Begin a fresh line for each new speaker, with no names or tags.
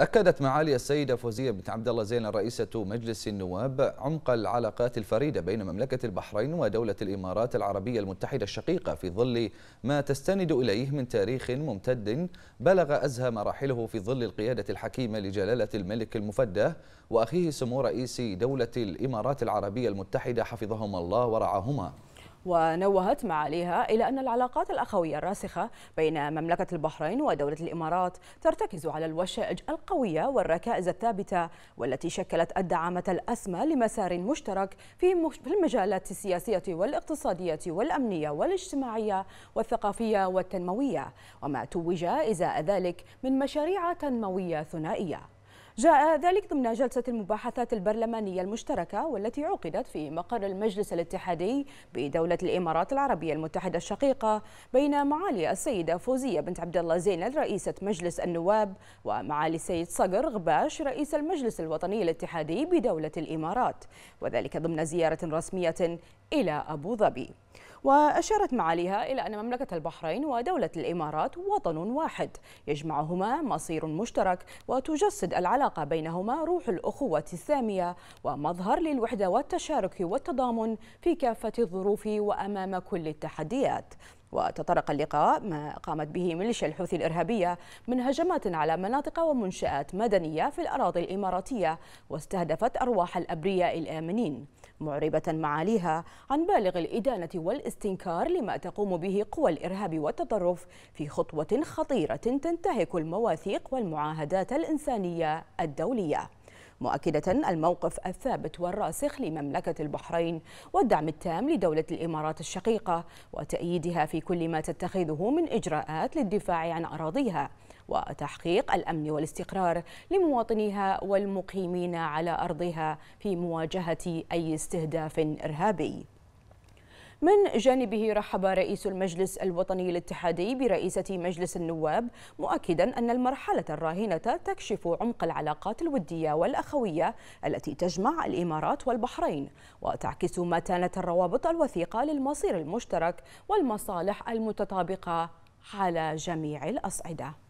أكدت معالي السيدة فوزية بنت عبد الله زين رئيسة مجلس النواب عمق العلاقات الفريدة بين مملكة البحرين ودولة الإمارات العربية المتحدة الشقيقة في ظل ما تستند إليه من تاريخ ممتد بلغ أزهى مراحله في ظل القيادة الحكيمة لجلالة الملك المفدى وأخيه سمو رئيس دولة الإمارات العربية المتحدة حفظهما الله ورعاهما
ونوهت معاليها إلى أن العلاقات الأخوية الراسخة بين مملكة البحرين ودولة الإمارات ترتكز على الوشائج القوية والركائز الثابتة والتي شكلت الدعامة الأسمى لمسار مشترك في المجالات السياسية والاقتصادية والأمنية والاجتماعية والثقافية والتنموية وما توج إزاء ذلك من مشاريع تنموية ثنائية جاء ذلك ضمن جلسة المباحثات البرلمانية المشتركة والتي عقدت في مقر المجلس الاتحادي بدولة الإمارات العربية المتحدة الشقيقة بين معالي السيدة فوزية بنت عبد الله زينل رئيسة مجلس النواب ومعالي السيد صقر غباش رئيس المجلس الوطني الاتحادي بدولة الإمارات وذلك ضمن زيارة رسمية إلى أبو ظبي وأشارت معاليها إلى أن مملكة البحرين ودولة الإمارات وطن واحد يجمعهما مصير مشترك وتجسد العلاقة بينهما روح الأخوة السامية ومظهر للوحدة والتشارك والتضامن في كافة الظروف وأمام كل التحديات وتطرق اللقاء ما قامت به ميليشيا الحوثي الإرهابية من هجمات على مناطق ومنشآت مدنية في الأراضي الإماراتية واستهدفت أرواح الأبرياء الآمنين معربة معاليها عن بالغ الإدانة والاستنكار لما تقوم به قوى الإرهاب والتطرف في خطوة خطيرة تنتهك المواثيق والمعاهدات الإنسانية الدولية مؤكدة الموقف الثابت والراسخ لمملكة البحرين والدعم التام لدولة الإمارات الشقيقة وتأييدها في كل ما تتخذه من إجراءات للدفاع عن أراضيها وتحقيق الأمن والاستقرار لمواطنيها والمقيمين على أرضها في مواجهة أي استهداف إرهابي من جانبه رحب رئيس المجلس الوطني الاتحادي برئيسة مجلس النواب مؤكدا أن المرحلة الراهنة تكشف عمق العلاقات الودية والأخوية التي تجمع الإمارات والبحرين وتعكس متانة الروابط الوثيقة للمصير المشترك والمصالح المتطابقة على جميع الأصعدة